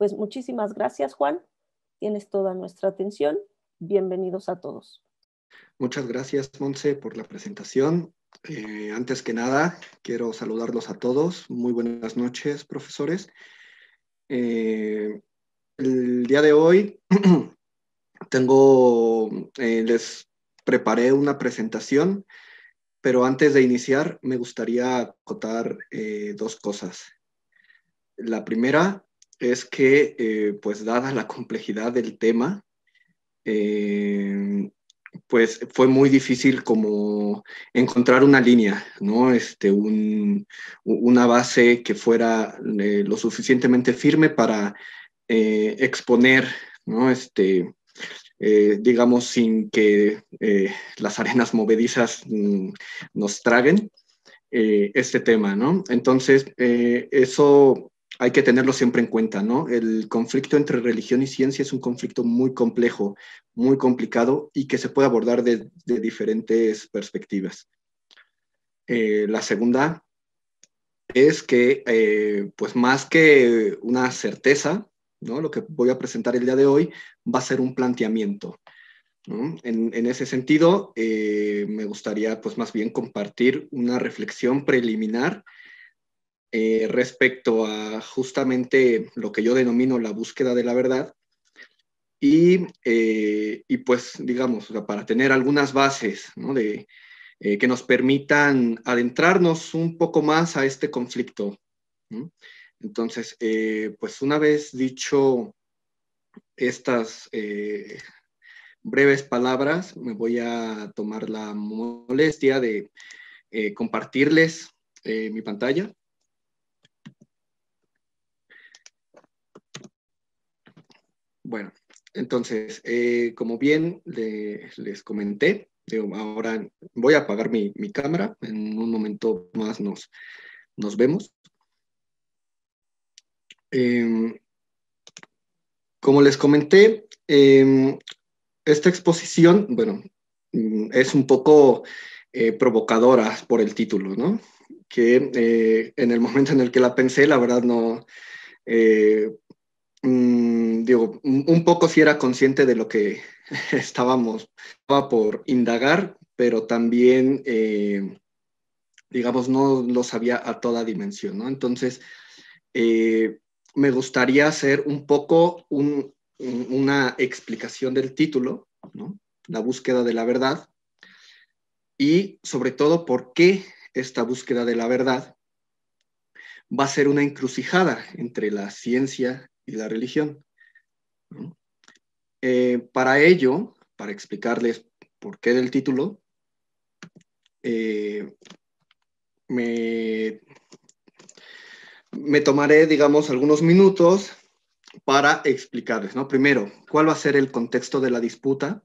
Pues muchísimas gracias, Juan. Tienes toda nuestra atención. Bienvenidos a todos. Muchas gracias, Monse, por la presentación. Eh, antes que nada, quiero saludarlos a todos. Muy buenas noches, profesores. Eh, el día de hoy tengo, eh, les preparé una presentación, pero antes de iniciar me gustaría acotar dos cosas. La primera es que, eh, pues dada la complejidad del tema, eh, pues fue muy difícil como encontrar una línea, ¿no? Este, una base que fuera eh, lo suficientemente firme para exponer, ¿no? Este, digamos, sin que las arenas movedizas mm, nos traguen este tema, ¿no? Entonces, eso hay que tenerlo siempre en cuenta, ¿no? El conflicto entre religión y ciencia es un conflicto muy complejo, muy complicado y que se puede abordar de, diferentes perspectivas. Eh, la segunda es que, eh, pues más que una certeza, ¿no? Lo que voy a presentar el día de hoy va a ser un planteamiento. En, ese sentido, eh, me gustaría, pues más bien compartir una reflexión preliminar eh, respecto a justamente lo que yo denomino la búsqueda de la verdad. Y, eh, pues, digamos, para tener algunas bases eh, que nos permitan adentrarnos un poco más a este conflicto. Entonces, pues una vez dicho estas breves palabras, me voy a tomar la molestia de compartirles mi pantalla. Bueno, entonces, eh, como bien les comenté, ahora voy a apagar mi, cámara, en un momento más nos, nos vemos. Em, como les comenté, em, esta exposición, bueno, mm, es un poco eh, provocadora por el título, ¿no? Que eh, en el momento en el que la pensé, la verdad no, Mm, digo, un poco si era consciente de lo que estábamos por indagar, pero también, eh, digamos, no lo sabía a toda dimensión, ¿no? Entonces, eh, me gustaría hacer un poco una explicación del título, ¿no? La búsqueda de la verdad y sobre todo por qué esta búsqueda de la verdad va a ser una encrucijada entre la ciencia y la religión. Eh, para ello, para explicarles por qué del título, eh, me, me, tomaré, digamos, algunos minutos para explicarles, ¿no? Primero, ¿cuál va a ser el contexto de la disputa?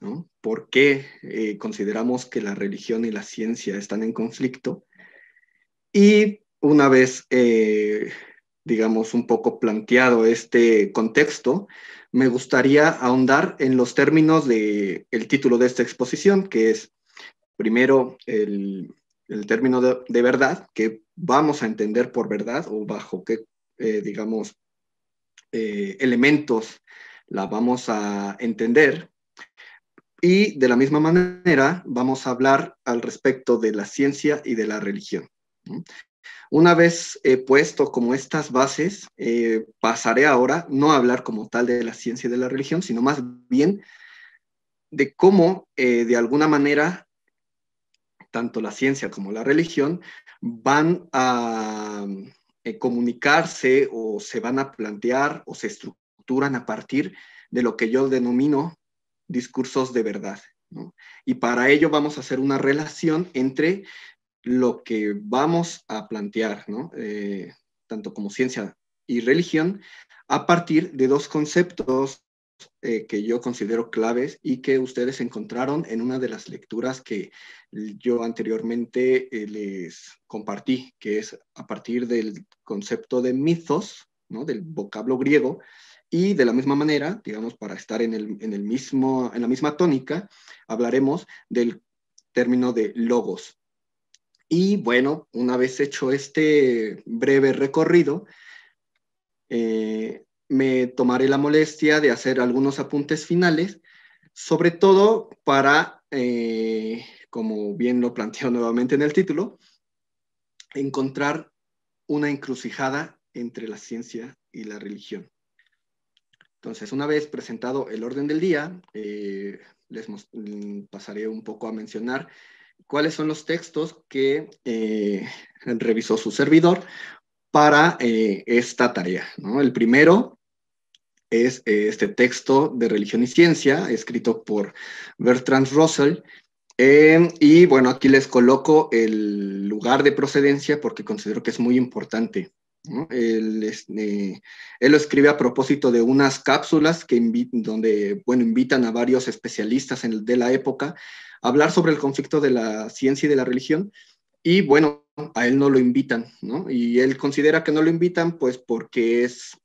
¿no? ¿Por qué eh, consideramos que la religión y la ciencia están en conflicto? Y una vez digamos, un poco planteado este contexto, me gustaría ahondar en los términos del el título de esta exposición, que es primero el, término de, verdad, que vamos a entender por verdad o bajo qué, eh, digamos, eh, elementos la vamos a entender. Y de la misma manera vamos a hablar al respecto de la ciencia y de la religión. Una vez eh, puesto como estas bases, eh, pasaré ahora no a hablar como tal de la ciencia y de la religión, sino más bien de cómo eh, de alguna manera tanto la ciencia como la religión van a comunicarse o se van a plantear o se estructuran a partir de lo que yo denomino discursos de verdad. Y para ello vamos a hacer una relación entre lo que vamos a plantear, ¿no? Eh, tanto como ciencia y religión, a partir de dos conceptos eh, que yo considero claves y que ustedes encontraron en una de las lecturas que yo anteriormente eh, les compartí, que es a partir del concepto de mitos, ¿no? del vocablo griego, y de la misma manera, digamos, para estar en, el, en el mismo, en la misma tónica, hablaremos del término de logos, y bueno, una vez hecho este breve recorrido, eh, me tomaré la molestia de hacer algunos apuntes finales, sobre todo para, eh, como bien lo planteo nuevamente en el título, encontrar una encrucijada entre la ciencia y la religión. Entonces, una vez presentado el orden del día, eh, les mm, pasaré un poco a mencionar cuáles son los textos que eh, revisó su servidor para eh, esta tarea. El primero es eh, este texto de religión y ciencia, escrito por Bertrand Russell. Em, y bueno, aquí les coloco el lugar de procedencia porque considero que es muy importante este, él, lo escribe a propósito de unas cápsulas que donde bueno, invitan a varios especialistas de la época a hablar sobre el conflicto de la ciencia y de la religión. Y bueno, a él no lo invitan, Y él considera que no lo invitan pues porque es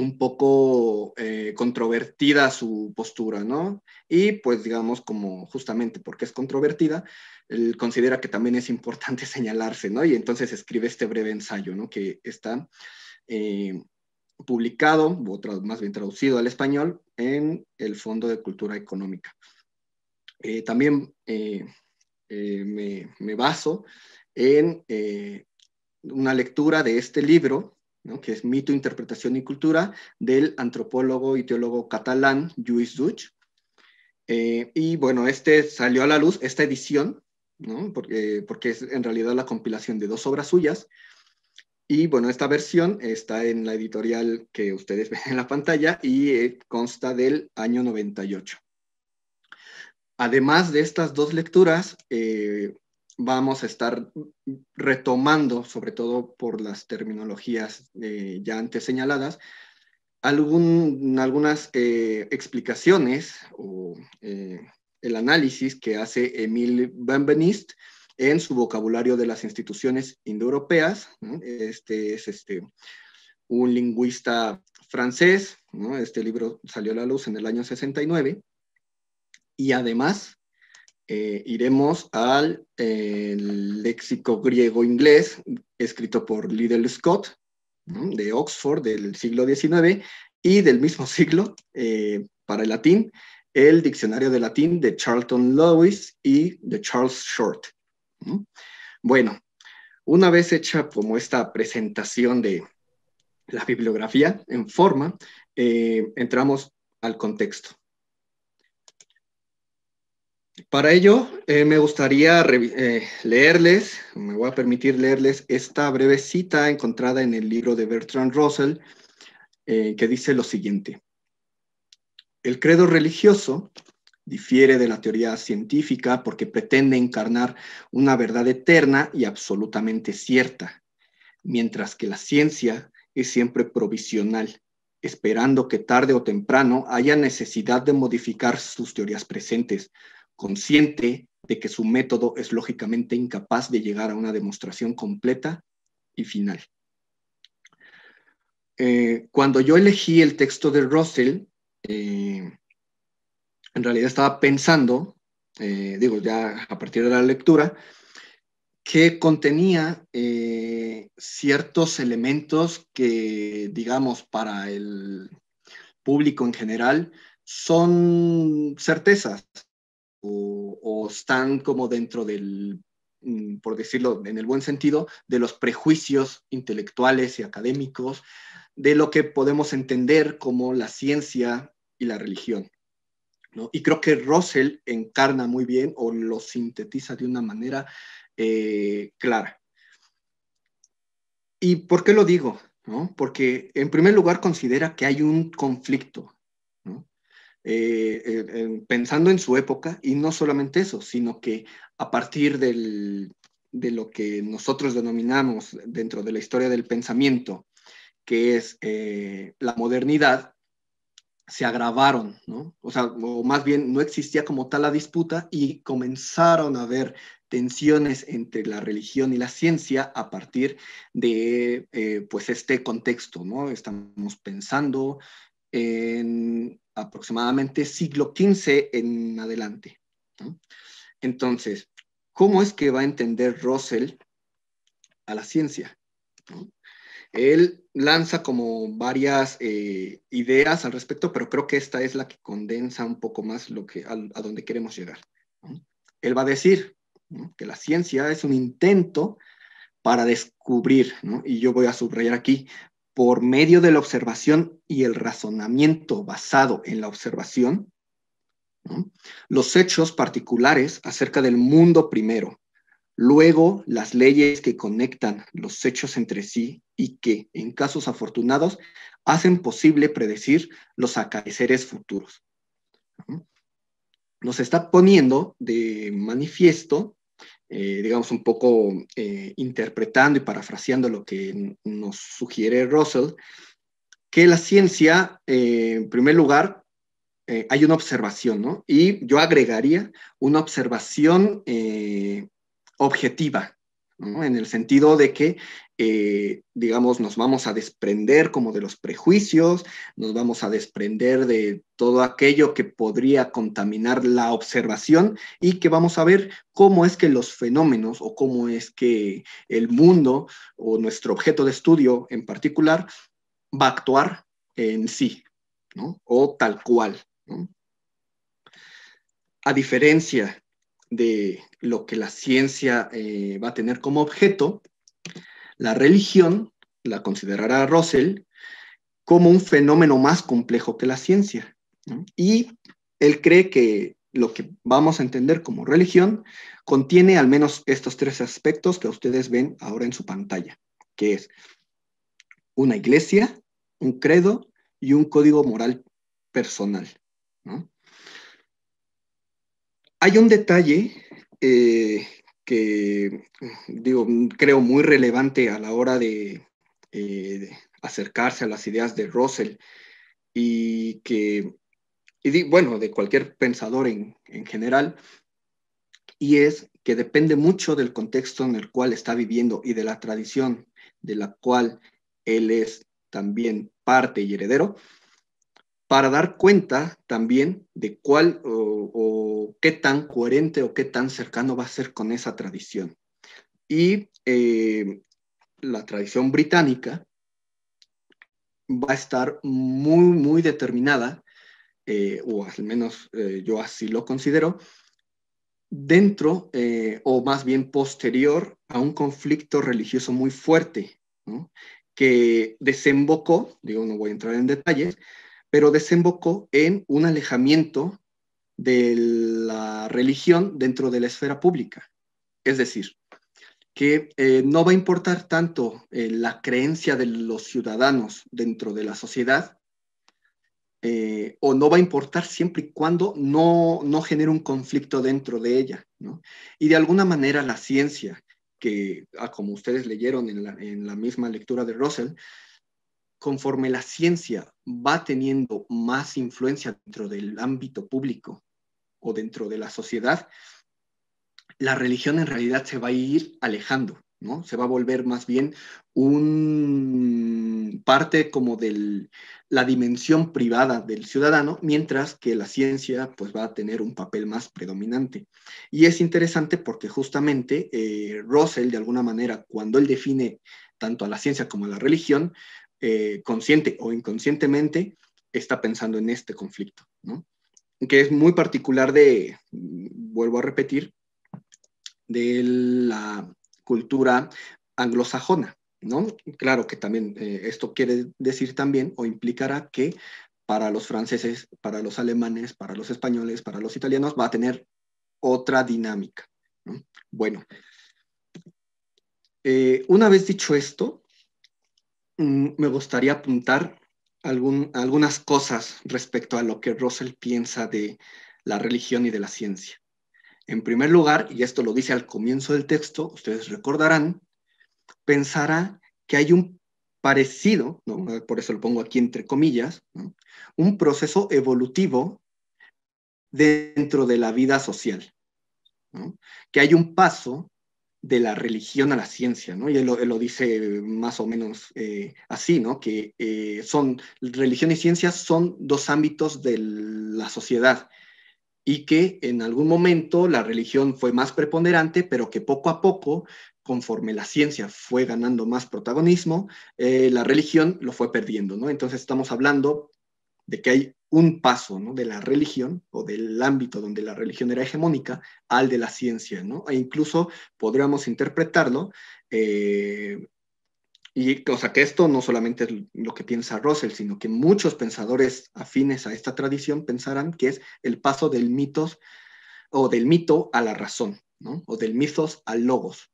un poco eh, controvertida su postura, ¿no? Y pues digamos como justamente porque es controvertida, él considera que también es importante señalarse, ¿no? Y entonces escribe este breve ensayo, ¿no? Que está eh, publicado, o más bien traducido al español, en el Fondo de Cultura Económica. Eh, también me, baso en una lectura de este libro que es Mito, Interpretación y Cultura, del antropólogo y teólogo catalán Lluís Duch. Eh, y bueno, este salió a la luz, esta edición, ¿no? porque, porque es en realidad la compilación de dos obras suyas. Y bueno, esta versión está en la editorial que ustedes ven en la pantalla y eh, consta del año 98. Además de estas dos lecturas, eh, vamos a estar retomando, sobre todo por las terminologías eh, ya antes señaladas, algún, algunas eh, explicaciones o eh, el análisis que hace Emil Benveniste en su vocabulario de las instituciones indoeuropeas. Este es este, un lingüista francés, este libro salió a la luz en el año 69, y además eh, iremos al eh, léxico griego-inglés escrito por Liddell Scott de Oxford del siglo XIX y del mismo siglo eh, para el latín, el diccionario de latín de Charlton Lewis y de Charles Short. Bueno, una vez hecha como esta presentación de la bibliografía en forma, entramos al contexto. Para ello, eh, me gustaría eh, leerles, me voy a permitir leerles esta breve cita encontrada en el libro de Bertrand Russell, eh, que dice lo siguiente. El credo religioso difiere de la teoría científica porque pretende encarnar una verdad eterna y absolutamente cierta, mientras que la ciencia es siempre provisional, esperando que tarde o temprano haya necesidad de modificar sus teorías presentes consciente de que su método es lógicamente incapaz de llegar a una demostración completa y final. Eh, cuando yo elegí el texto de Russell, eh, en realidad estaba pensando, eh, digo, ya a partir de la lectura, que contenía ciertos elementos que, digamos, para el público en general son certezas, o, están como dentro del, mm, por decirlo en el buen sentido, de los prejuicios intelectuales y académicos de lo que podemos entender como la ciencia y la religión. Y creo que Russell encarna muy bien o lo sintetiza de una manera eh, clara. ¿Y por qué lo digo? Porque en primer lugar considera que hay un conflicto eh, pensando en su época y no solamente eso, sino que a partir de lo que nosotros denominamos dentro de la historia del pensamiento, que es eh, la modernidad, se agravaron, O sea, más bien no existía como tal la disputa y comenzaron a haber tensiones entre la religión y la ciencia a partir de, eh, pues, este contexto, ¿no? Estamos pensando en aproximadamente siglo XV en adelante. Entonces, ¿cómo es que va a entender Russell a la ciencia? Él lanza como varias eh, ideas al respecto, pero creo que esta es la que condensa un poco más lo que, a, donde queremos llegar. Él va a decir que la ciencia es un intento para descubrir, y yo voy a subrayar aquí, por medio de la observación y el razonamiento basado en la observación, los hechos particulares acerca del mundo primero, luego las leyes que conectan los hechos entre sí y que, en casos afortunados, hacen posible predecir los acaeceres futuros. Nos está poniendo de manifiesto eh, digamos, un poco eh, interpretando y parafraseando lo que nos sugiere Russell, que la ciencia, eh, en primer lugar, hay una observación, ¿no? Y yo agregaría una observación objetiva, en el sentido de que, eh, digamos, nos vamos a desprender como de los prejuicios, nos vamos a desprender de todo aquello que podría contaminar la observación y que vamos a ver cómo es que los fenómenos o cómo es que el mundo o nuestro objeto de estudio en particular va a actuar en sí, o tal cual. A diferencia de lo que la ciencia eh, va a tener como objeto, la religión la considerará Russell como un fenómeno más complejo que la ciencia. Y él cree que lo que vamos a entender como religión contiene al menos estos tres aspectos que ustedes ven ahora en su pantalla, que es una iglesia, un credo y un código moral personal. ¿no? Hay un detalle eh, que, digo, creo muy relevante a la hora de, eh, acercarse a las ideas de Russell y que, y bueno, de cualquier pensador en general, y es que depende mucho del contexto en el cual está viviendo y de la tradición de la cual él es también parte y heredero, para dar cuenta también de cuál o, qué tan coherente o qué tan cercano va a ser con esa tradición. Y eh, la tradición británica va a estar muy, muy determinada, eh, o al menos eh, yo así lo considero, dentro o más bien posterior a un conflicto religioso muy fuerte, que desembocó, digo, no voy a entrar en detalles, pero desembocó en un alejamiento de la religión dentro de la esfera pública. Es decir, que eh, no va a importar tanto eh, la creencia de los ciudadanos dentro de la sociedad, eh, o no va a importar siempre y cuando no, no genere un conflicto dentro de ella. Y de alguna manera la ciencia, que ah, como ustedes leyeron en la, en la misma lectura de Russell, conforme la ciencia va teniendo más influencia dentro del ámbito público o dentro de la sociedad, la religión en realidad se va a ir alejando, ¿no? Se va a volver más bien un parte como de la dimensión privada del ciudadano, mientras que la ciencia pues va a tener un papel más predominante. Y es interesante porque justamente eh, Russell, de alguna manera, cuando él define tanto a la ciencia como a la religión, eh, consciente o inconscientemente está pensando en este conflicto, ¿no? Que es muy particular de, vuelvo a repetir, de la cultura anglosajona, ¿no? Claro que también eh, esto quiere decir también o implicará que para los franceses, para los alemanes, para los españoles, para los italianos va a tener otra dinámica. ¿no? Bueno, eh, una vez dicho esto, Mm, me gustaría apuntar algunas cosas respecto a lo que Russell piensa de la religión y de la ciencia. En primer lugar, y esto lo dice al comienzo del texto, ustedes recordarán, pensará que hay un parecido, por eso lo pongo aquí entre comillas, un proceso evolutivo dentro de la vida social, que hay un paso de la religión a la ciencia, ¿no? Y él lo, dice más o menos eh, así, ¿no? Que eh, son, religión y ciencia son dos ámbitos de la sociedad y que en algún momento la religión fue más preponderante, pero que poco a poco, conforme la ciencia fue ganando más protagonismo, eh, la religión lo fue perdiendo, ¿no? Entonces estamos hablando de que hay un paso de la religión o del ámbito donde la religión era hegemónica al de la ciencia, ¿no? E incluso podríamos interpretarlo, eh, y o que esto no solamente es lo que piensa Russell, sino que muchos pensadores afines a esta tradición pensarán que es el paso del mitos o del mito a la razón, O del mitos al logos.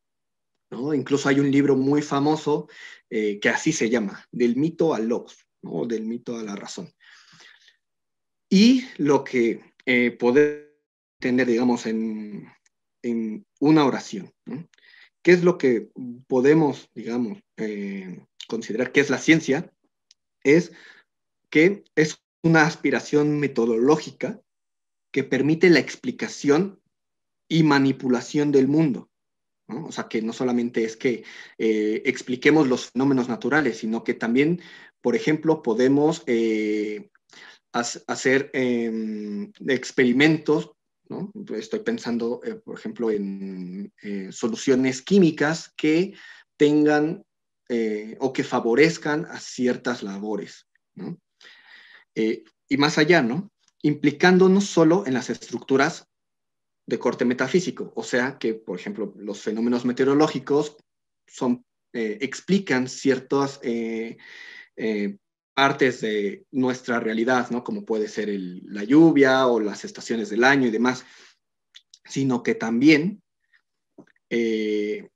Incluso hay un libro muy famoso eh, que así se llama, del mito al logos, O del mito a la razón y lo que podemos eh, poder tener, digamos, en, una oración. ¿Qué es lo que podemos, digamos, eh, considerar que es la ciencia? Es que es una aspiración metodológica que permite la explicación y manipulación del mundo. O sea, que no solamente es que eh, expliquemos los fenómenos naturales, sino que también, por ejemplo, podemos hacer em, experimentos. ¿no? Estoy pensando, eh, por ejemplo, en eh, soluciones químicas que tengan eh, o que favorezcan a ciertas labores. y más allá, ¿no? implicando solo en las estructuras de corte metafísico, o sea que, por ejemplo, los fenómenos meteorológicos son, explican ciertas partes de nuestra realidad, ¿no? Como puede ser la lluvia o las estaciones del año y demás, sino que también eh,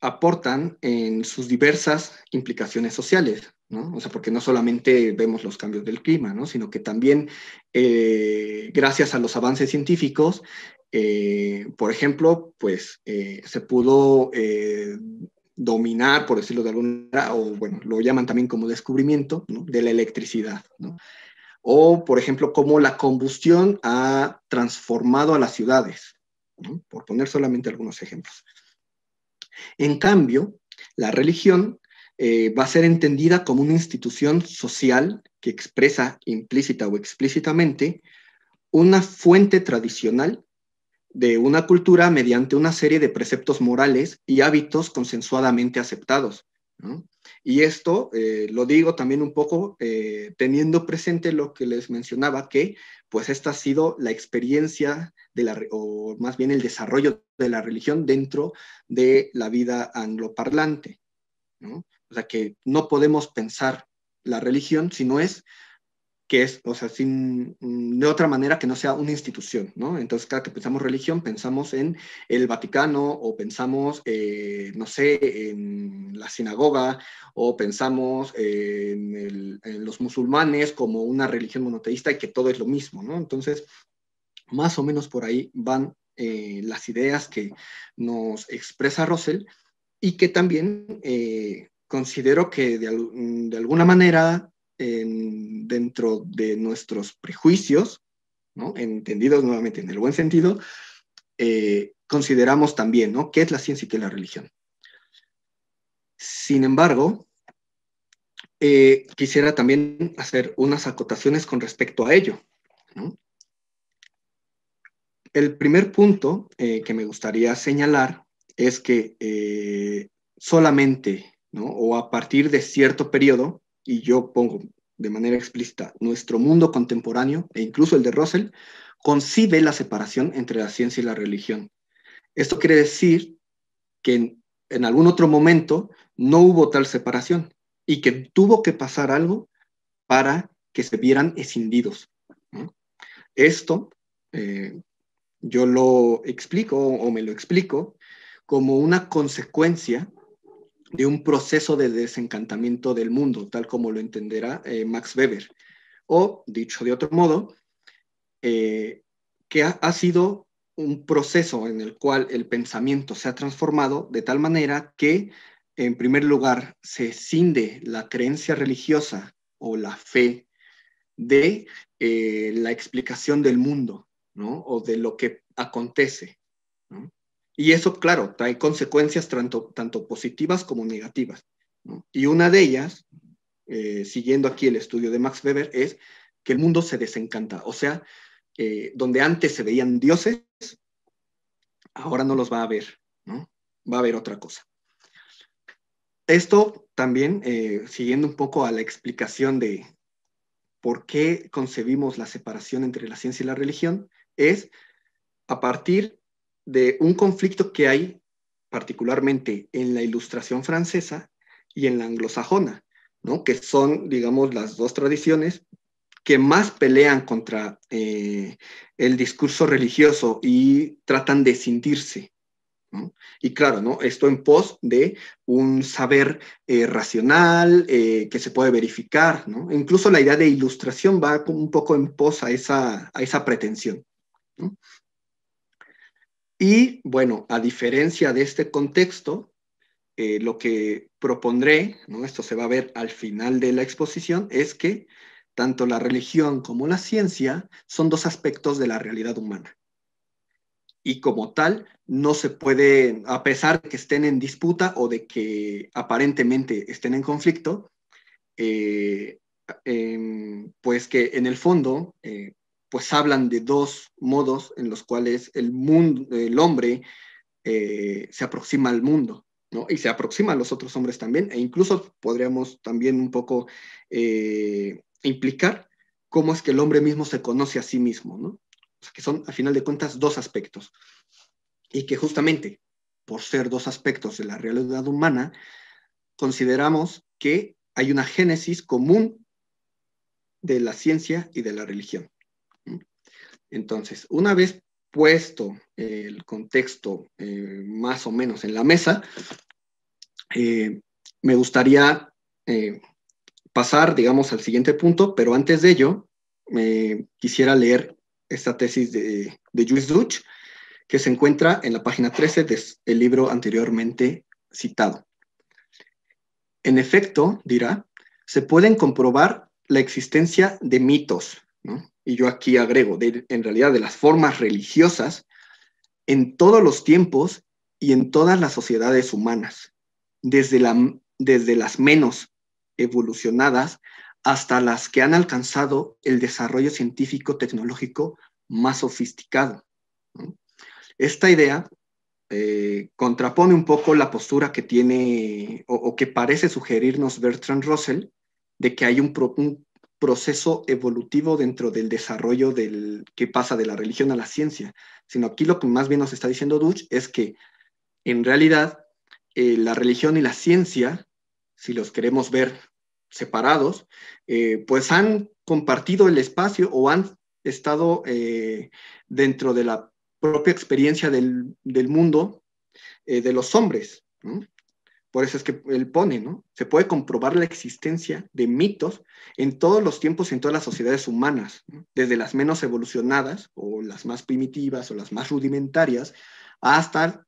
aportan en sus diversas implicaciones sociales, ¿no? O sea, porque no solamente vemos los cambios del clima, ¿no? Sino que también, eh, gracias a los avances científicos, eh, por ejemplo, pues se pudo dominar, por decirlo de alguna manera, o bueno, lo llaman también como descubrimiento de la electricidad. ¿no? O, por ejemplo, cómo la combustión ha transformado a las ciudades, ¿no? por poner solamente algunos ejemplos. En cambio, la religión eh, va a ser entendida como una institución social que expresa implícita o explícitamente una fuente tradicional de una cultura mediante una serie de preceptos morales y hábitos consensuadamente aceptados. Y esto eh, lo digo también un poco eh, teniendo presente lo que les mencionaba, que pues esta ha sido la experiencia de la, o más bien el desarrollo de la religión dentro de la vida angloparlante. O sea que no podemos pensar la religión si no es que es, o sea, sin, mm, de otra manera que no sea una institución, ¿no? Entonces, cada que pensamos religión, pensamos en el Vaticano o pensamos, eh, no sé, en la sinagoga o pensamos en, los musulmanes como una religión monoteísta y que todo es lo mismo, ¿no? Entonces, más o menos por ahí van eh, las ideas que nos expresa Russell y que también eh, considero que de mm, alguna manera dentro de nuestros prejuicios, entendidos nuevamente en el buen sentido, eh, consideramos también qué es la ciencia y qué es la religión. Sin embargo, eh, quisiera también hacer unas acotaciones con respecto a ello. El primer punto eh, que me gustaría señalar es que solamente o a partir de cierto periodo y yo pongo de manera explícita, nuestro mundo contemporáneo e incluso el de Russell concibe la separación entre la ciencia y la religión. Esto quiere decir que en, algún otro momento no hubo tal separación y que tuvo que pasar algo para que se vieran escindidos. Esto eh, yo lo explico o me lo explico como una consecuencia de un proceso de desencantamiento del mundo, tal como lo entenderá eh, Max Weber. O, dicho de otro modo, eh, que ha, sido un proceso en el cual el pensamiento se ha transformado de tal manera que, en primer lugar, se cinde la creencia religiosa o la fe de eh, la explicación del mundo, ¿no? O de lo que acontece. Y eso, claro, trae consecuencias tanto, tanto positivas como negativas. Y una de ellas, eh, siguiendo aquí el estudio de Max Weber, es que el mundo se desencanta. O sea, eh, donde antes se veían dioses, ahora no los va a ver, ¿no? Va a haber otra cosa. Esto también, eh, siguiendo un poco a la explicación de por qué concebimos la separación entre la ciencia y la religión, es a partir de un conflicto que hay particularmente en la ilustración francesa y en la anglosajona, ¿no? que son, digamos, las dos tradiciones que más pelean contra eh, el discurso religioso y tratan de cindirse. Y claro, ¿no? esto en pos de un saber eh, racional eh, que se puede verificar. ¿no? Incluso la idea de ilustración va un poco en pos a esa, a esa pretensión. Y bueno, a diferencia de este contexto, eh, lo que propondré, ¿no? esto se va a ver al final de la exposición, es que tanto la religión como la ciencia son dos aspectos de la realidad humana. Y como tal, no se puede, a pesar de que estén en disputa o de que aparentemente estén en conflicto, eh, em, pues que en el fondo eh, pues hablan de dos modos en los cuales el, mundo, el hombre eh, se aproxima al mundo, ¿no? Y se aproxima a los otros hombres también, e incluso podríamos también un poco eh, implicar cómo es que el hombre mismo se conoce a sí mismo, ¿no? O sea, que son, a final de cuentas, dos aspectos. Y que justamente por ser dos aspectos de la realidad humana, consideramos que hay una génesis común de la ciencia y de la religión. Entonces, una vez puesto el contexto eh, más o menos en la mesa, eh, me gustaría eh, pasar, digamos, al siguiente punto, pero antes de ello, quisiera leer esta tesis de, de Jules Duch, que se encuentra en la página 13 del libro anteriormente citado. En efecto, dirá, se pueden comprobar la existencia de mitos, ¿no? y yo aquí agrego, en realidad de las formas religiosas, en todos los tiempos y en todas las sociedades humanas, desde, la, desde las menos evolucionadas hasta las que han alcanzado el desarrollo científico tecnológico más sofisticado. Esta idea eh, contrapone un poco la postura que tiene o, que parece sugerirnos Bertrand Russell de que hay un, un proceso evolutivo dentro del desarrollo del que pasa de la religión a la ciencia, sino aquí lo que más bien nos está diciendo Duch es que en realidad eh, la religión y la ciencia, si los queremos ver separados, eh, pues han compartido el espacio o han estado eh, dentro de la propia experiencia del, mundo de los hombres. Por eso es que él pone, ¿no? Se puede comprobar la existencia de mitos en todos los tiempos y en todas las sociedades humanas, desde las menos evolucionadas o las más primitivas o las más rudimentarias hasta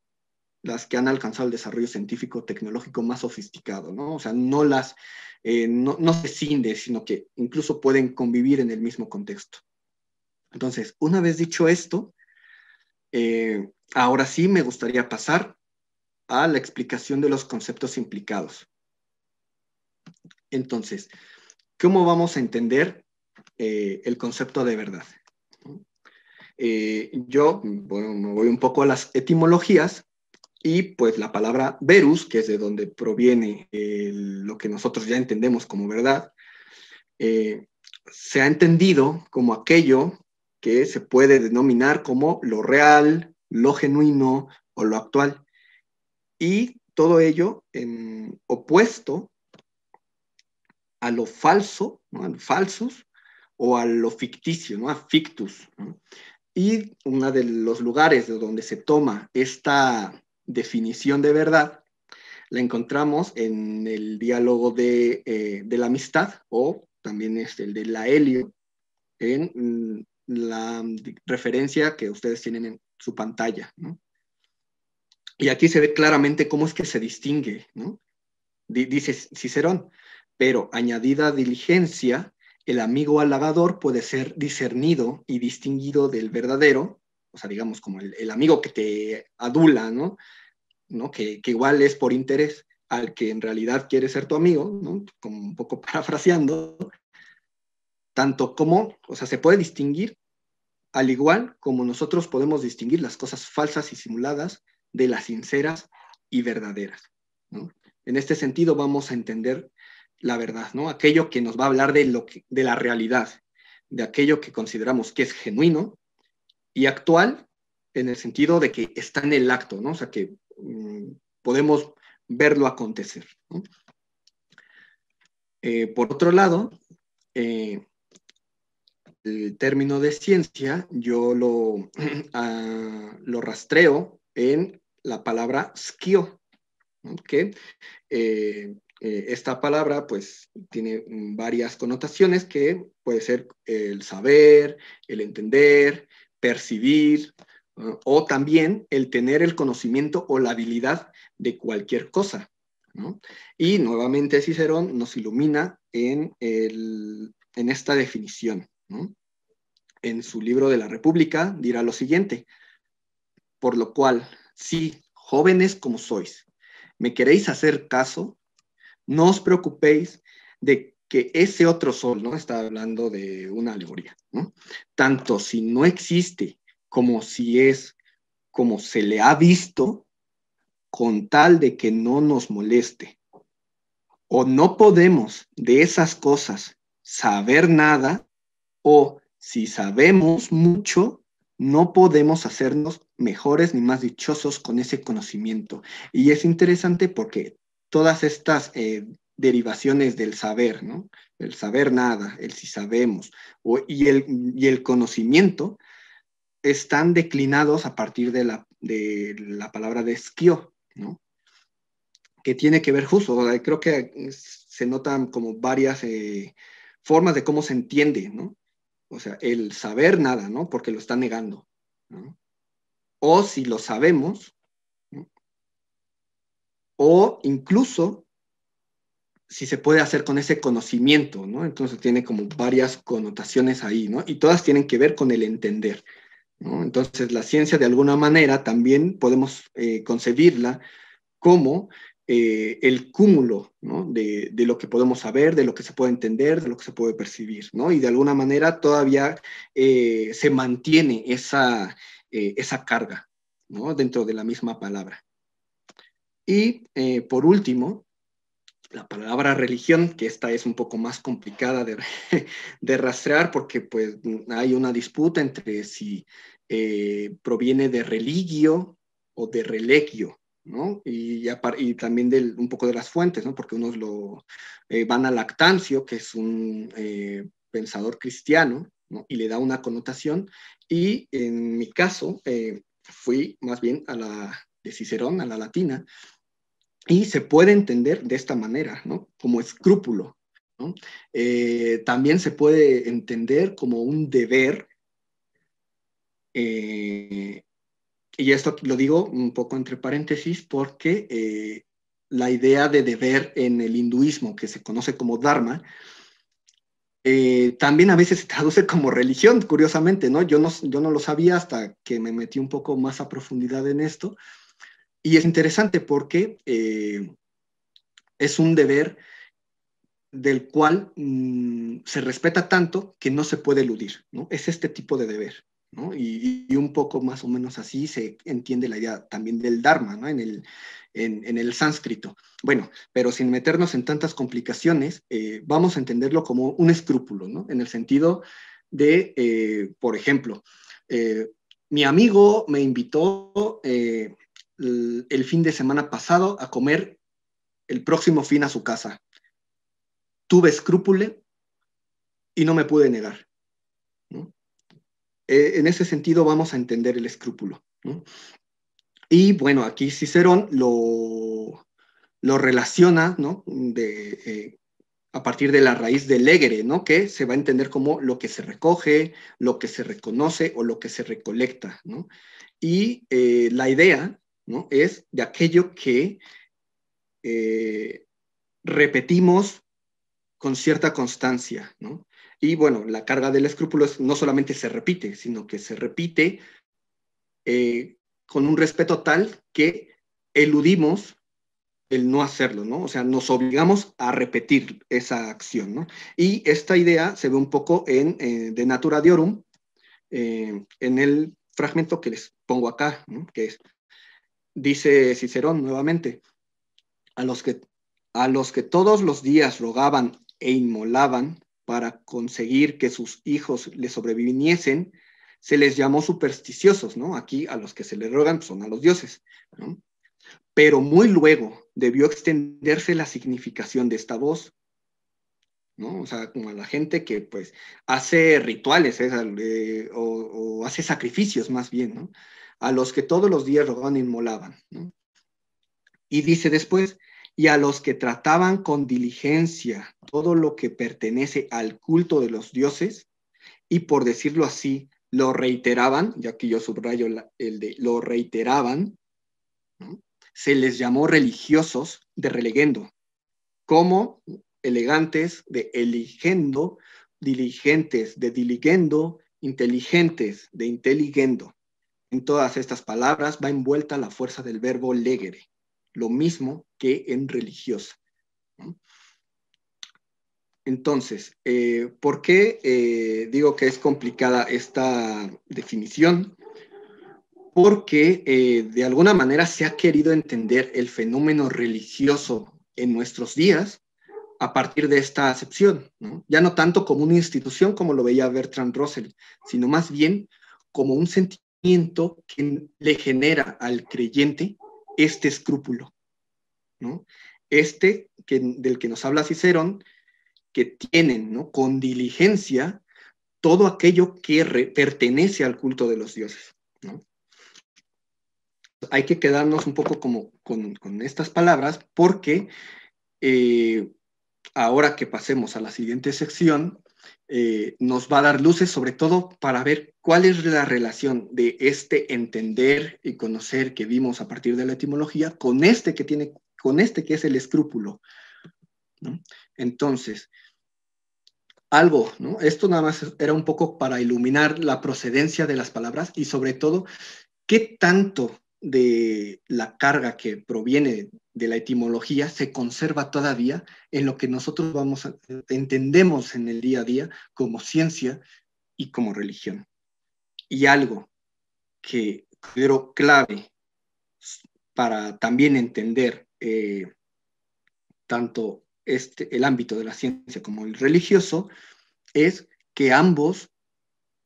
las que han alcanzado el desarrollo científico tecnológico más sofisticado, ¿no? O sea, no las, eh, no, se cinde, sino que incluso pueden convivir en el mismo contexto. Entonces, una vez dicho esto, eh, ahora sí me gustaría pasar a la explicación de los conceptos implicados. Entonces, ¿cómo vamos a entender eh, el concepto de verdad? Eh, yo me voy un poco a las etimologías y pues la palabra verus, que es de donde proviene lo que nosotros ya entendemos como verdad, eh, se ha entendido como aquello que se puede denominar como lo real, lo genuino o lo actual y todo ello en, opuesto a lo falso, ¿no? a falsus o a lo ficticio, ¿no? a fictus. Y uno de los lugares de donde se toma esta definición de verdad la encontramos en el diálogo de, eh, de la amistad o también es el de la helio en la referencia que ustedes tienen en su pantalla. Y aquí se ve claramente cómo es que se distingue, ¿no? Dice Cicerón, pero añadida diligencia, el amigo halagador puede ser discernido y distinguido del verdadero, o sea, digamos como el, amigo que te adula, ¿no? ¿no? Que, que, igual es por interés al que en realidad quiere ser tu amigo, ¿no? Como un poco parafraseando, tanto como, o sea, se puede distinguir al igual como nosotros podemos distinguir las cosas falsas y simuladas de las sinceras y verdaderas. En este sentido vamos a entender la verdad, ¿no? Aquello que nos va a hablar de, lo de la realidad, de aquello que consideramos que es genuino y actual en el sentido de que está en el acto, ¿no? O sea, que mm, podemos verlo acontecer. Eh, por otro lado, eh, el término de ciencia yo lo, ah, lo rastreo en la palabra skio, que eh, eh, esta palabra pues tiene mm, varias connotaciones que puede ser eh, el saber, el entender, percibir, o también el tener el conocimiento o la habilidad de cualquier cosa. Y nuevamente Cicerón nos ilumina en, en esta definición. En su libro de la República dirá lo siguiente, por lo cual si, jóvenes como sois, ¿me queréis hacer caso? No os preocupéis de que ese otro sol, ¿no? Está hablando de una alegoría, ¿no? Tanto si no existe como si es como se le ha visto, con tal de que no nos moleste. O no podemos de esas cosas saber nada, o si sabemos mucho, no podemos hacernos mejores ni más dichosos con ese conocimiento. Y es interesante porque todas estas eh, derivaciones del saber, ¿no? El saber nada, el si sabemos, y, el, conocimiento, están declinados a partir de la, de la palabra de esquio, ¿no? que tiene que ver justo, creo que se notan como varias eh, formas de cómo se entiende, ¿no? o sea, el saber nada, ¿no? Porque lo está negando. O si lo sabemos, o incluso si se puede hacer con ese conocimiento, ¿no? Entonces tiene como varias connotaciones ahí, ¿no? Y todas tienen que ver con el entender, ¿no? Entonces la ciencia de alguna manera también podemos eh, concebirla como eh, el cúmulo de, lo que podemos saber, de lo que se puede entender, de lo que se puede percibir, ¿no? Y de alguna manera todavía eh, se mantiene esa, eh, carga, Dentro de la misma palabra. Y por último, la palabra religión, que esta es un poco más complicada de, rastrear porque pues hay una disputa entre si proviene de religio o de relegio, y, también un poco de las fuentes, Porque unos lo eh, van a Lactancio, que es un eh, pensador cristiano, Y le da una connotación. Y en mi caso, eh, fui más bien a la de Cicerón, a la latina, y se puede entender de esta manera, ¿no? Como escrúpulo, también se puede entender como un deber y esto lo digo un poco entre paréntesis porque eh, la idea de deber en el hinduismo, que se conoce como Dharma, eh, también a veces se traduce como religión, curiosamente, ¿no? Yo, ¿no? yo no lo sabía hasta que me metí un poco más a profundidad en esto. Y es interesante porque eh, es un deber del cual mm, se respeta tanto que no se puede eludir, ¿no? Es este tipo de deber. Y, un poco más o menos así se entiende la idea también del Dharma, En el, sánscrito. Bueno, pero sin meternos en tantas complicaciones, eh, vamos a entenderlo como un escrúpulo, ¿no? En el sentido de, eh, por ejemplo, eh, mi amigo me invitó el, fin de semana pasado a comer el próximo fin a su casa. Tuve escrúpulo y no me pude negar. Eh, en ese sentido vamos a entender el escrúpulo. Y bueno, aquí Cicerón lo, lo relaciona ¿no? Eh, a partir de la raíz del legere, ¿no? que se va a entender como lo que se recoge, lo que se reconoce o lo que se recolecta. ¿no? Y eh, la idea ¿no? es de aquello que repetimos con cierta constancia. ¿no? Y bueno, la carga del escrúpulo no solamente se repite, sino que se repite eh, con un respeto tal que eludimos el no hacerlo, ¿no? O sea, nos obligamos a repetir esa acción, ¿no? Y esta idea se ve un poco en eh, De Natura Diorum, eh, en el fragmento que les pongo acá, que es, dice Cicerón nuevamente, a los, que, a los que todos los días rogaban e inmolaban, para conseguir que sus hijos le sobreviviesen, se les llamó supersticiosos, ¿no? Aquí a los que se le rogan pues, son a los dioses, ¿no? Pero muy luego debió extenderse la significación de esta voz, ¿no? O sea, como a la gente que pues hace rituales ¿eh? Eh, o, hace sacrificios más bien, ¿no? A los que todos los días rogaban y molaban, ¿no? Y dice después, y a los que trataban con diligencia todo lo que pertenece al culto de los dioses, y por decirlo así, lo reiteraban, ya que yo subrayo el de lo reiteraban, se les llamó religiosos de relegendo, como elegantes de eligendo, diligentes de diligendo, inteligentes de inteligendo. En todas estas palabras va envuelta la fuerza del verbo legere, lo mismo que en religiosa. Entonces, eh, ¿por qué eh, digo que es complicada esta definición? Porque eh, de alguna manera se ha querido entender el fenómeno religioso en nuestros días a partir de esta acepción, ya no tanto como una institución como lo veía Bertrand Russell, sino más bien como un sentimiento que le genera al creyente este escrúpulo, ¿no? Este que, del que nos habla Cicerón, que tienen ¿no? con diligencia todo aquello que pertenece al culto de los dioses. ¿no? Hay que quedarnos un poco como con, estas palabras porque eh, ahora que pasemos a la siguiente sección, eh, nos va a dar luces, sobre todo para ver cuál es la relación de este entender y conocer que vimos a partir de la etimología con este que tiene, con este que es el escrúpulo. Entonces, algo, ¿no? Esto nada más era un poco para iluminar la procedencia de las palabras y sobre todo qué tanto de la carga que proviene de la etimología se conserva todavía en lo que nosotros vamos entendemos en el día a día como ciencia y como religión. Y algo que creo clave para también entender eh, tanto este, el ámbito de la ciencia como el religioso es que ambos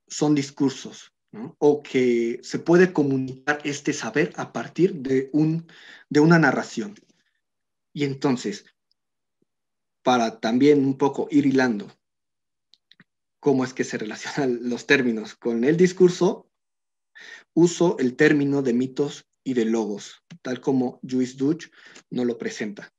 son discursos, o que se puede comunicar este saber a partir de, un, de una narración. Y entonces, para también un poco ir hilando cómo es que se relacionan los términos con el discurso, uso el término de mitos y de logos, tal como Juice Duch no lo presenta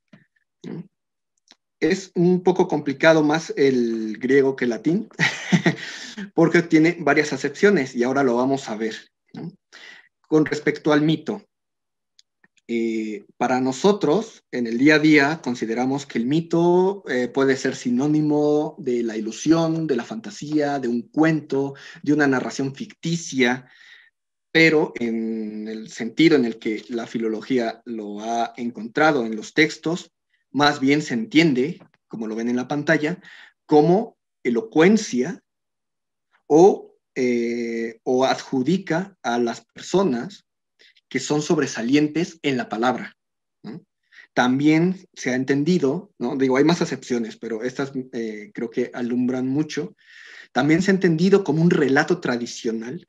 es un poco complicado más el griego que el latín, porque tiene varias acepciones y ahora lo vamos a ver. Con respecto al mito, eh, para nosotros en el día a día consideramos que el mito eh, puede ser sinónimo de la ilusión, de la fantasía, de un cuento, de una narración ficticia, pero en el sentido en el que la filología lo ha encontrado en los textos, más bien se entiende, como lo ven en la pantalla, como elocuencia o, eh, o adjudica a las personas que son sobresalientes en la palabra. También se ha entendido, ¿no? digo, hay más acepciones, pero estas eh, creo que alumbran mucho. También se ha entendido como un relato tradicional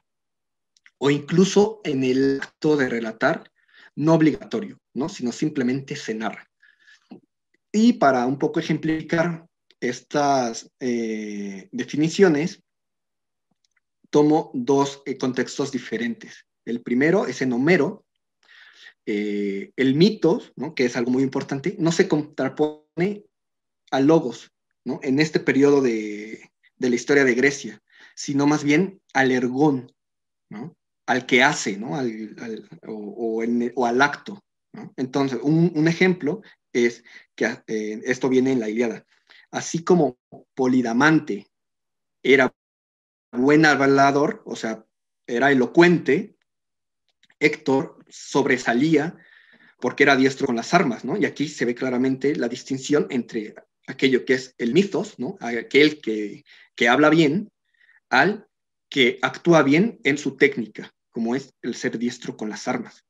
o incluso en el acto de relatar, no obligatorio, ¿no? sino simplemente se narra. Y para un poco ejemplificar estas eh, definiciones, tomo dos eh, contextos diferentes. El primero es en Homero. Eh, el mito, que es algo muy importante, no se contrapone a logos en este periodo de, la historia de Grecia, sino más bien al ergón, al que hace, ¿no? o, al acto. Entonces, un, ejemplo es que ah, eh, esto viene en la Iliada. Así como Polidamante era buen hablador, o sea, era elocuente, Héctor sobresalía porque era diestro con las armas, ¿no? Y aquí se ve claramente la distinción entre aquello que es el mitos, ¿no? Aquel que habla bien, al que actúa bien en su técnica, como es el ser diestro con las armas.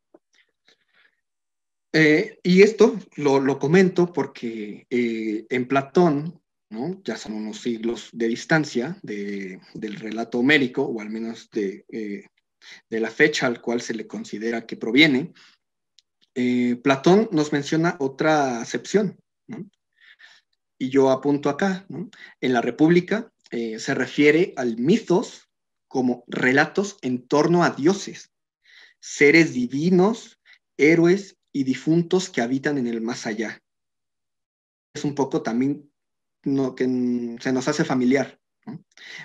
Eh, y esto lo, comento porque eh, en Platón, ya son unos siglos de distancia del relato homérico, o al menos eh, de, la fecha al cual se le considera que proviene, Platón nos menciona otra acepción. Y yo apunto acá, en la República se refiere al mitos como relatos en torno a dioses, seres divinos, héroes y difuntos que habitan en el más allá. Es un poco también no, que se nos hace familiar,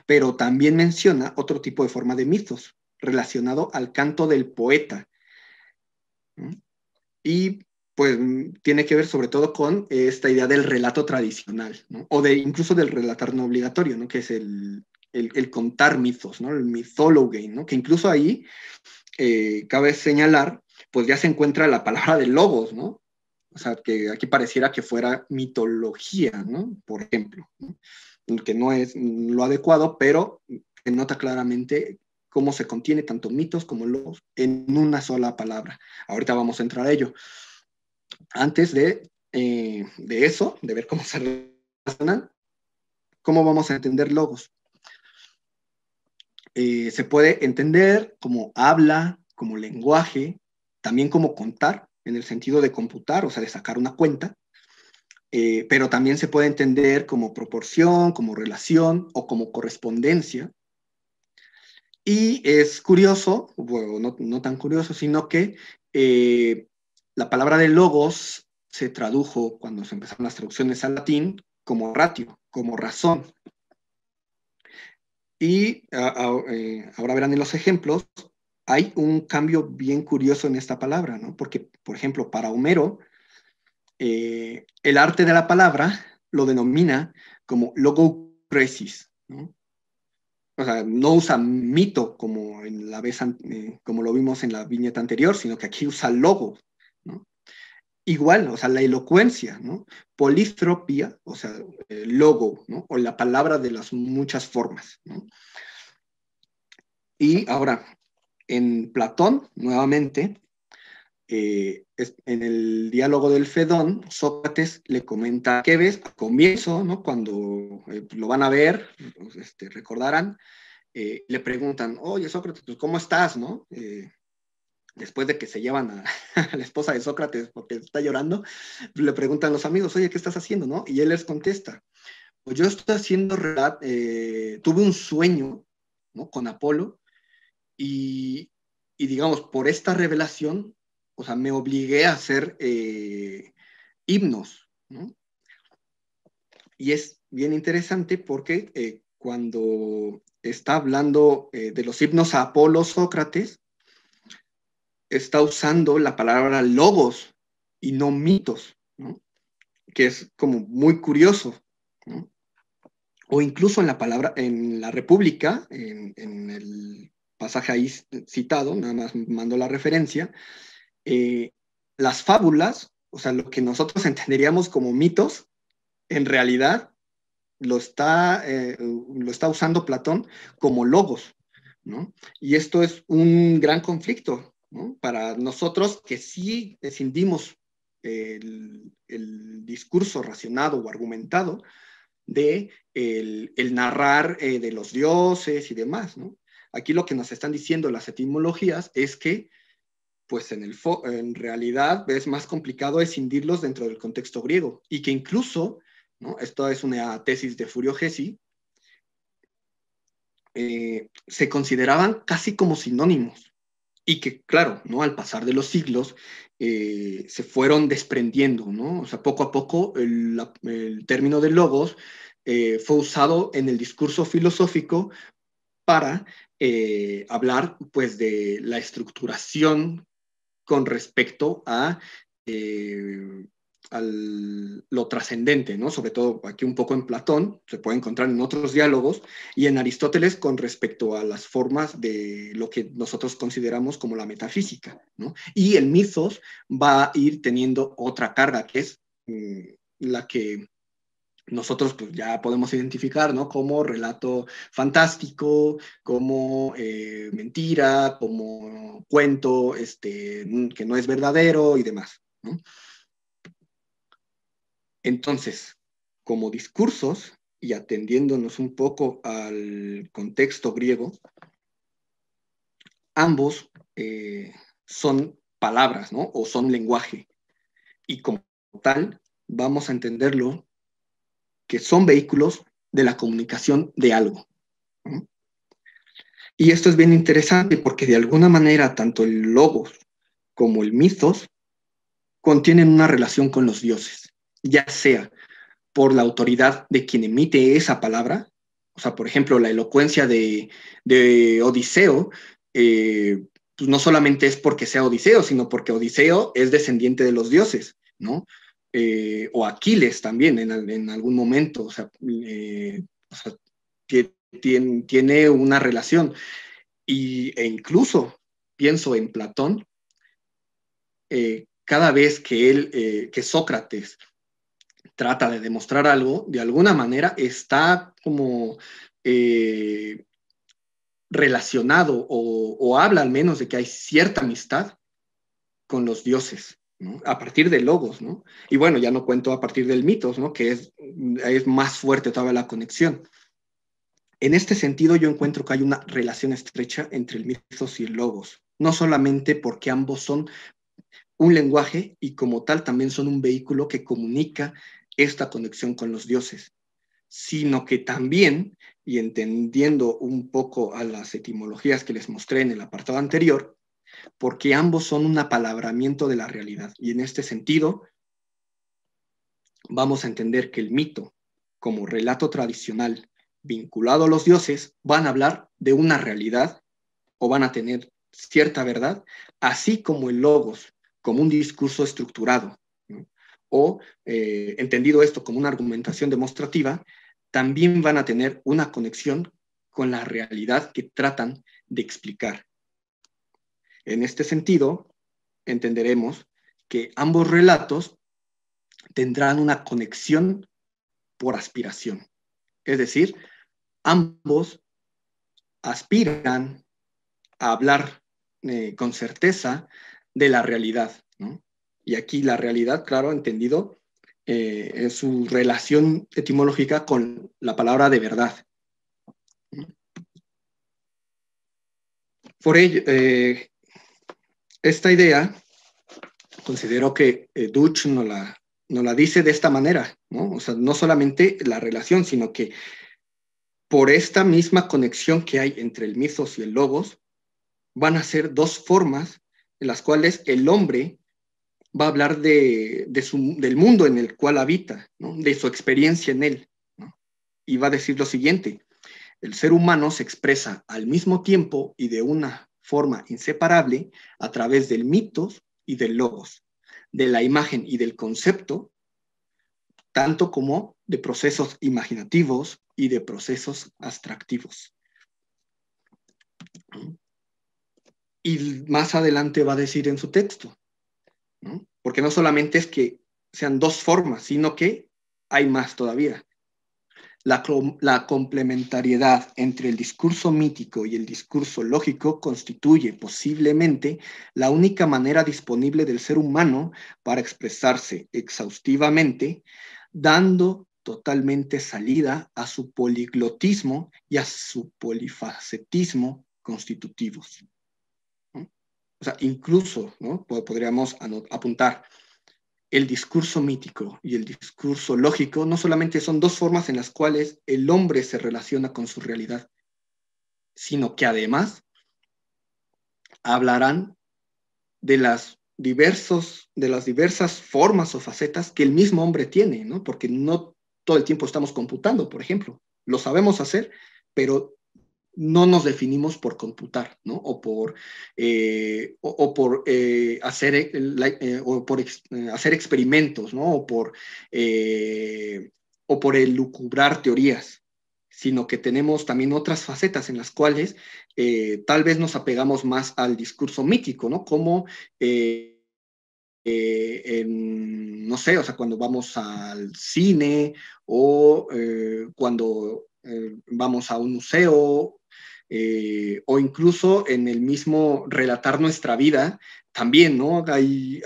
pero también menciona otro tipo de forma de mitos relacionado al canto del poeta. Y pues tiene que ver sobre todo con esta idea del relato tradicional, o de incluso del relatar no obligatorio, ¿no? que es el, contar mitos, ¿no? el mythology, ¿no? que incluso ahí eh, cabe señalar pues ya se encuentra la palabra de lobos, ¿no? O sea, que aquí pareciera que fuera mitología, ¿no? Por ejemplo, que no es lo adecuado, pero se nota claramente cómo se contiene tanto mitos como lobos en una sola palabra. Ahorita vamos a entrar a ello. Antes de, eh, eso, de ver cómo se relacionan, ¿cómo vamos a entender logos? Eh, se puede entender como habla, como lenguaje, también como contar, en el sentido de computar, o sea, de sacar una cuenta, eh, pero también se puede entender como proporción, como relación o como correspondencia. Y es curioso, bueno, no, tan curioso, sino que eh, la palabra de logos se tradujo cuando se empezaron las traducciones al latín como ratio, como razón. Y eh, ahora verán en los ejemplos hay un cambio bien curioso en esta palabra, ¿no? Porque, por ejemplo, para Homero, eh, el arte de la palabra lo denomina como logo ¿no? O sea, no usa mito como, en la vez, eh, como lo vimos en la viñeta anterior, sino que aquí usa logo, ¿no? Igual, o sea, la elocuencia, ¿no? Polistropía, o sea, el logo, ¿no? O la palabra de las muchas formas, ¿no? Y ahora, en Platón, nuevamente, eh, en el diálogo del Fedón, Sócrates le comenta ¿qué ves al comienzo, ¿no? cuando eh, lo van a ver, pues, este, recordarán, eh, le preguntan, oye Sócrates, pues, ¿cómo estás? ¿no? después de que se llevan a, la esposa de Sócrates porque está llorando, le preguntan los amigos, oye, ¿qué estás haciendo? ¿no? Y él les contesta, pues yo estoy haciendo, tuve un sueño ¿no? con Apolo y, digamos, por esta revelación, o sea, me obligué a hacer eh, himnos, Y es bien interesante porque eh, cuando está hablando eh, de los himnos a Apolo Sócrates, está usando la palabra logos y no mitos, que es como muy curioso. O incluso en la palabra, en la República, en el pasaje ahí citado, nada más mando la referencia, eh, las fábulas, o sea, lo que nosotros entenderíamos como mitos, en realidad lo está, eh, lo está usando Platón como logos, ¿no? Y esto es un gran conflicto ¿no? para nosotros que sí escindimos eh, el, discurso racionado o argumentado de el, narrar de los dioses y demás, ¿no? Aquí lo que nos están diciendo las etimologías es que, pues en, el en realidad es más complicado escindirlos dentro del contexto griego y que incluso, esto es una tesis de Furio Gesi, eh, se consideraban casi como sinónimos y que, claro, ¿no? al pasar de los siglos eh, se fueron desprendiendo, O sea, poco a poco el, término de logos eh, fue usado en el discurso filosófico para eh, hablar pues de la estructuración con respecto a eh, lo trascendente, ¿no? Sobre todo aquí un poco en Platón, se puede encontrar en otros diálogos, y en Aristóteles con respecto a las formas de lo que nosotros consideramos como la metafísica, Y el mitos va a ir teniendo otra carga, que es mm, la que nosotros pues ya podemos identificar, Como relato fantástico, como eh, mentira, como cuento este, que no es verdadero y demás, Entonces, como discursos y atendiéndonos un poco al contexto griego, ambos eh, son palabras, O son lenguaje. Y como tal, vamos a entenderlo que son vehículos de la comunicación de algo. Y esto es bien interesante porque de alguna manera tanto el logos como el mitos contienen una relación con los dioses, ya sea por la autoridad de quien emite esa palabra, o sea, por ejemplo, la elocuencia de, Odiseo, eh, pues no solamente es porque sea Odiseo, sino porque Odiseo es descendiente de los dioses, ¿no? Eh, o Aquiles también en, algún momento, o sea, eh, tiene, una relación. Y, e incluso pienso en Platón, eh, cada vez que él, que Sócrates trata de demostrar algo, de alguna manera está como relacionado o habla al menos de que hay cierta amistad con los dioses a partir de logos, ¿no? Y bueno, ya no cuento a partir del mitos, ¿no? Que es, es más fuerte toda la conexión. En este sentido, yo encuentro que hay una relación estrecha entre el mitos y el logos, no solamente porque ambos son un lenguaje y como tal también son un vehículo que comunica esta conexión con los dioses, sino que también, y entendiendo un poco a las etimologías que les mostré en el apartado anterior, porque ambos son un apalabramiento de la realidad. Y en este sentido, vamos a entender que el mito, como relato tradicional vinculado a los dioses, van a hablar de una realidad o van a tener cierta verdad, así como el logos, como un discurso estructurado, o eh, entendido esto como una argumentación demostrativa, también van a tener una conexión con la realidad que tratan de explicar. En este sentido, entenderemos que ambos relatos tendrán una conexión por aspiración. Es decir, ambos aspiran a hablar eh, con certeza de la realidad. Y aquí la realidad, claro, entendido, en eh, su relación etimológica con la palabra de verdad. Por ello, eh, esta idea, considero que eh, Duch nos la, la dice de esta manera, ¿no? sea, no solamente la relación, sino que por esta misma conexión que hay entre el mitos y el logos, van a ser dos formas en las cuales el hombre va a hablar de, del mundo en el cual habita, de su experiencia en él. Y va a decir lo siguiente, el ser humano se expresa al mismo tiempo y de una forma inseparable a través del mitos y del logos, de la imagen y del concepto, tanto como de procesos imaginativos y de procesos abstractivos. Y más adelante va a decir en su texto, porque no solamente es que sean dos formas, sino que hay más todavía. La, complementariedad entre el discurso mítico y el discurso lógico constituye posiblemente la única manera disponible del ser humano para expresarse exhaustivamente, dando totalmente salida a su poliglotismo y a su polifacetismo constitutivos. O sea, incluso podríamos apuntar el discurso mítico y el discurso lógico no solamente son dos formas en las cuales el hombre se relaciona con su realidad, sino que además hablarán de las, diversos, de las diversas formas o facetas que el mismo hombre tiene, porque no todo el tiempo estamos computando, por ejemplo. Lo sabemos hacer, pero no nos definimos por computar, ¿no? O por, eh, o, por eh, hacer, eh, por hacer experimentos, ¿no? O por, o por elucubrar teorías, sino que tenemos también otras facetas en las cuales tal vez nos apegamos más al discurso mítico, ¿no? Como... no sé, o sea, cuando vamos al cine o cuando vamos a un museo eh, o incluso en el mismo relatar nuestra vida, también, ¿no? Hay,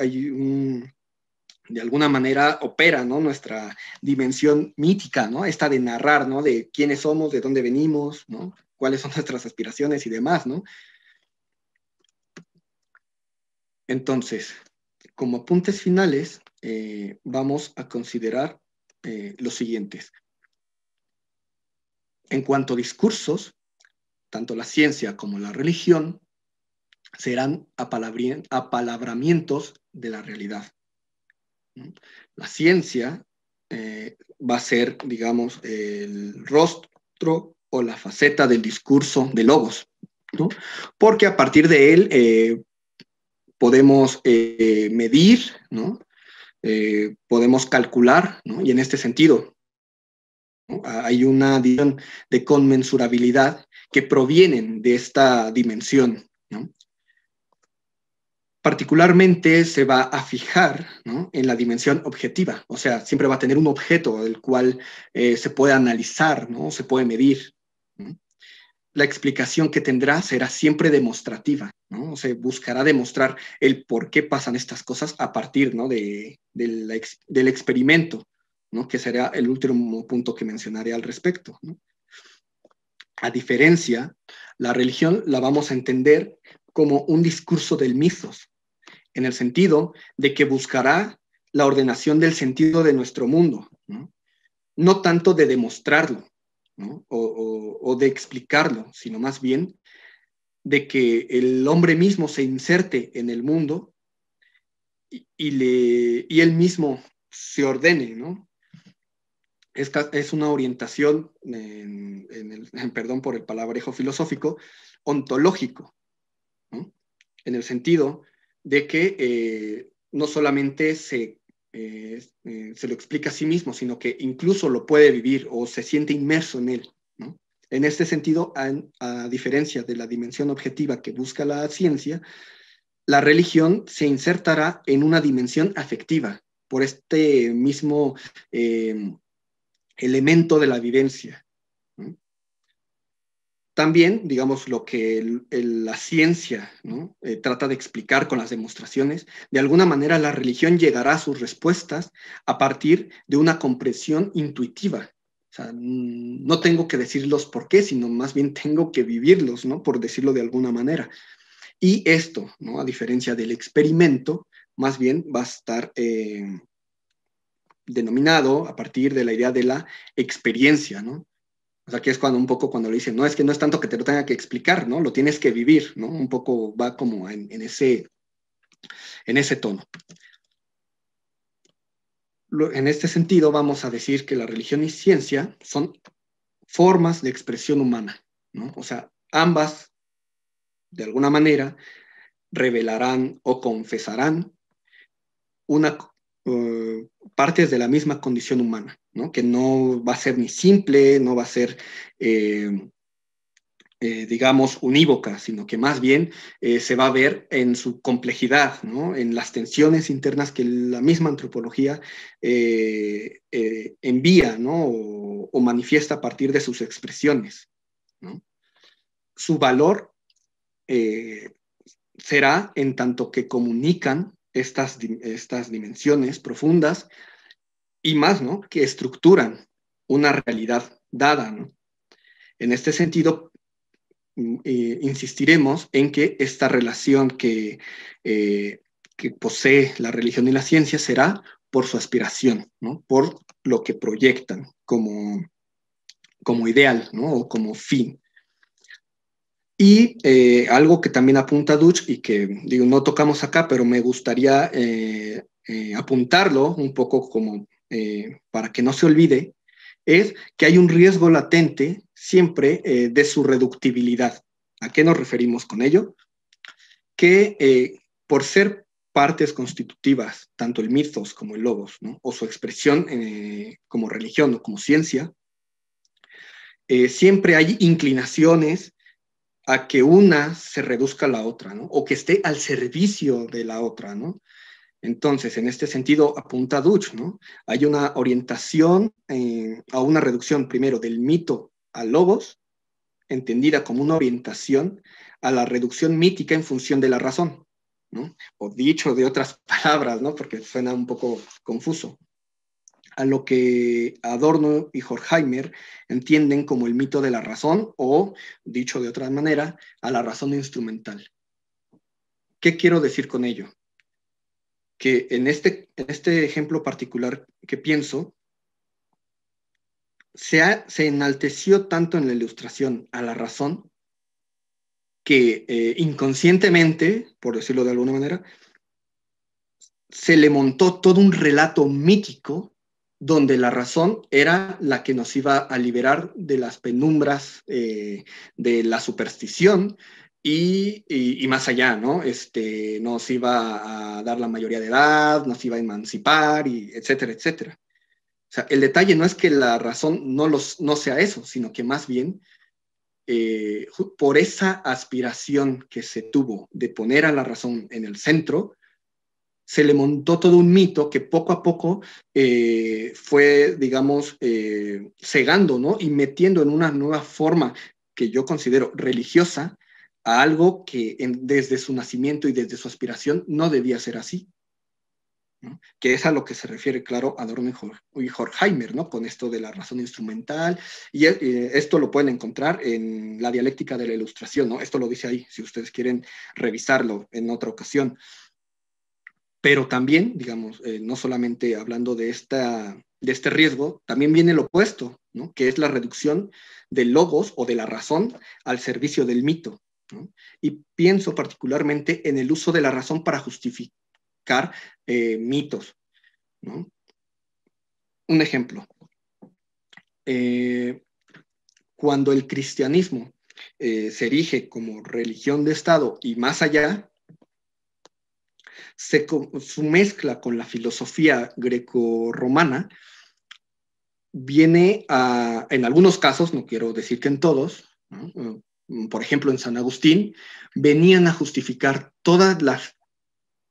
de alguna manera opera, ¿no? Nuestra dimensión mítica, ¿no? Esta de narrar, ¿no? De quiénes somos, de dónde venimos, ¿no? Cuáles son nuestras aspiraciones y demás, ¿no? Entonces, como apuntes finales, eh, vamos a considerar eh, los siguientes. En cuanto a discursos, tanto la ciencia como la religión serán apalabramientos de la realidad. La ciencia eh, va a ser, digamos, el rostro o la faceta del discurso de Lobos, porque a partir de él eh, podemos eh, medir, ¿no? podemos calcular, y en este sentido hay una de conmensurabilidad que provienen de esta dimensión. Particularmente se va a fijar en la dimensión objetiva, o sea, siempre va a tener un objeto del cual eh, se puede analizar, ¿no? se puede medir. La explicación que tendrá será siempre demostrativa, ¿no? o se buscará demostrar el por qué pasan estas cosas a partir ¿no? de, del experimento. ¿no? que será el último punto que mencionaré al respecto. ¿no? A diferencia, la religión la vamos a entender como un discurso del misos, en el sentido de que buscará la ordenación del sentido de nuestro mundo, no, tanto de demostrarlo o, de explicarlo, sino más bien de que el hombre mismo se inserte en el mundo y, le, y él mismo se ordene, ¿no? es una orientación, en, perdón por el palabrejo filosófico, ontológico, en el sentido de que eh, no solamente se, eh, eh, se, lo explica a sí mismo, sino que incluso lo puede vivir o se siente inmerso en él. En este sentido, a, diferencia de la dimensión objetiva que busca la ciencia, la religión se insertará en una dimensión afectiva por este mismo elemento de la vivencia. También, digamos, lo que la ciencia eh, trata de explicar con las demostraciones, de alguna manera la religión llegará a sus respuestas a partir de una comprensión intuitiva. Mm, no tengo que decirlos por qué, sino más bien tengo que vivirlos, ¿no? Por decirlo de alguna manera. Y esto, ¿no? A diferencia del experimento, más bien va a estar eh, denominado a partir de la idea de la experiencia, ¿no? O sea, que es cuando un poco cuando le dicen, no, es que no es tanto que te lo tenga que explicar, ¿no? Lo tienes que vivir, ¿no? Un poco va como en, ese, en ese tono. En este sentido, vamos a decir que la religión y ciencia son formas de expresión humana, ¿no? O sea, ambas, de alguna manera, revelarán o confesarán una eh, partes de la misma condición humana, ¿no? que no va a ser ni simple, no va a ser, eh, eh, digamos, unívoca, sino que más bien se va a ver en su complejidad, ¿no? en las tensiones internas que la misma antropología envía o, manifiesta a partir de sus expresiones. Su valor será en tanto que comunican estas, estas dimensiones profundas y más, ¿no? Que estructuran una realidad dada, En este sentido, mm, eh, insistiremos en que esta relación que, eh, que posee la religión y la ciencia será por su aspiración, ¿no? Por lo que proyectan como, como ideal, ¿no? O como fin. Y eh, algo que también apunta Duch y que digo, no tocamos acá, pero me gustaría eh, eh, apuntarlo un poco como para que no se olvide, es que hay un riesgo latente siempre de su reductibilidad. ¿A qué nos referimos con ello? Que por ser partes constitutivas, tanto el mitos como el lobos, o su expresión como religión o como ciencia, siempre hay inclinaciones a que una se reduzca a la otra, ¿no? O que esté al servicio de la otra, ¿no? Entonces, en este sentido, apunta Duch, ¿no? Hay una orientación eh, a una reducción primero del mito a logos, entendida como una orientación a la reducción mítica en función de la razón, ¿no? O dicho de otras palabras, ¿no? Porque suena un poco confuso a lo que Adorno y Horkheimer entienden como el mito de la razón o, dicho de otra manera, a la razón instrumental. ¿Qué quiero decir con ello? Que en este, este ejemplo particular que pienso, se, se, enalteció tanto en la ilustración a la razón que eh, inconscientemente, por decirlo de alguna manera, se le montó todo un relato mítico donde la razón era la que nos iba a liberar de las penumbras eh, de la superstición y, más allá, ¿no? Este, nos iba a dar la mayoría de edad, nos iba a emancipar, y etcétera, etcétera. O sea, el detalle no es que la razón no, los, no sea eso, sino que más bien eh, por esa aspiración que se tuvo de poner a la razón en el centro, se le montó todo un mito que poco a poco eh, fue, digamos, eh, cegando, ¿no? Y metiendo en una nueva forma que yo considero religiosa a algo que desde su nacimiento y desde su aspiración no debía ser así. que es a lo que se refiere, claro, Adorno y Horkheimer, ¿no? con esto de la razón instrumental, eh, y esto lo pueden encontrar en la dialéctica de la ilustración, ¿no? esto lo dice ahí, si ustedes quieren revisarlo en otra ocasión. Pero también, digamos, eh, no solamente hablando de, esta, de este riesgo, también viene el opuesto, que es la reducción de logos o de la razón al servicio del mito. Y pienso particularmente en el uso de la razón para justificar eh, mitos. Un ejemplo. Eh, cuando el cristianismo se erige como religión de Estado y más allá, se, su mezcla con la filosofía greco-romana viene a, en algunos casos, no quiero decir que en todos, eh, por ejemplo en San Agustín, venían a justificar todas las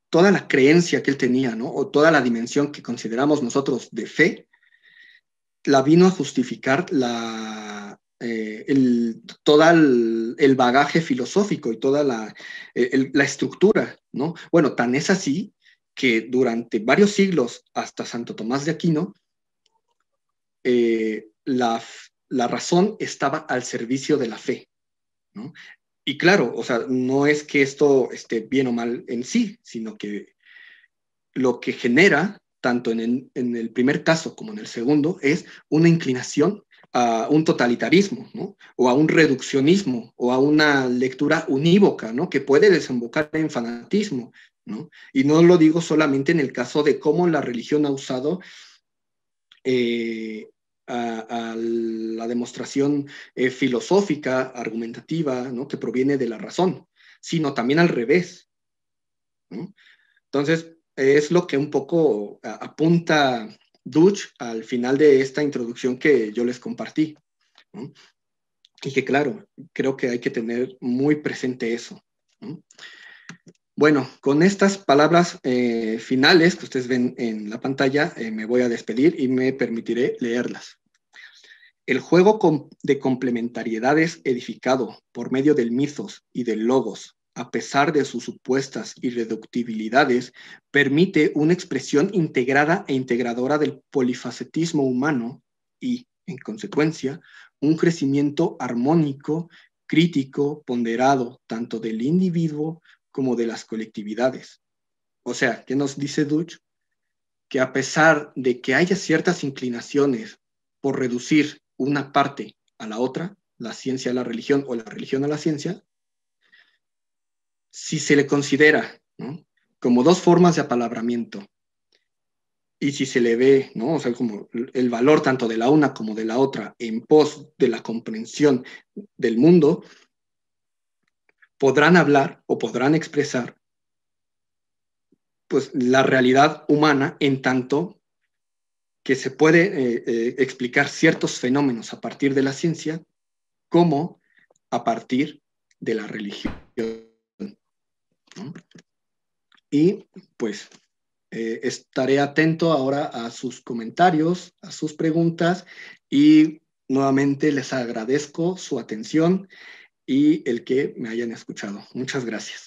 toda la creencia que él tenía, o toda la dimensión que consideramos nosotros de fe, la vino a justificar la, eh, el, toda la el bagaje filosófico y toda eh, la, estructura, ¿no? Bueno, tan es así que durante varios siglos hasta Santo Tomás de Aquino, eh, la, razón estaba al servicio de la fe. ¿no? Y claro, o sea, no es que esto esté bien o mal en sí, sino que lo que genera, tanto en en el primer caso como en el segundo, es una inclinación a un totalitarismo, ¿no? O a un reduccionismo, o a una lectura unívoca, ¿no? Que puede desembocar en fanatismo, Y no lo digo solamente en el caso de cómo la religión ha usado eh, a, la demostración eh, filosófica, argumentativa, ¿no? Que proviene de la razón, sino también al revés, Entonces, es lo que un poco apunta Duch al final de esta introducción que yo les compartí. Y que claro, creo que hay que tener muy presente eso. Bueno, con estas palabras eh, finales que ustedes ven en la pantalla, eh, me voy a despedir y me permitiré leerlas. El juego de complementariedades edificado por medio del mitos y del logos a pesar de sus supuestas irreductibilidades, permite una expresión integrada e integradora del polifacetismo humano y, en consecuencia, un crecimiento armónico, crítico, ponderado, tanto del individuo como de las colectividades. O sea, ¿qué nos dice Duch? Que a pesar de que haya ciertas inclinaciones por reducir una parte a la otra, la ciencia a la religión o la religión a la ciencia, si se le considera como dos formas de apalabramiento y si se le ve, ¿no? como el valor tanto de la una como de la otra en pos de la comprensión del mundo, podrán hablar o podrán expresar pues la realidad humana en tanto que se puede eh, eh, explicar ciertos fenómenos a partir de la ciencia como a partir de la religión. Y pues eh, estaré atento ahora a sus comentarios, a sus preguntas y nuevamente les agradezco su atención y el que me hayan escuchado. Muchas gracias.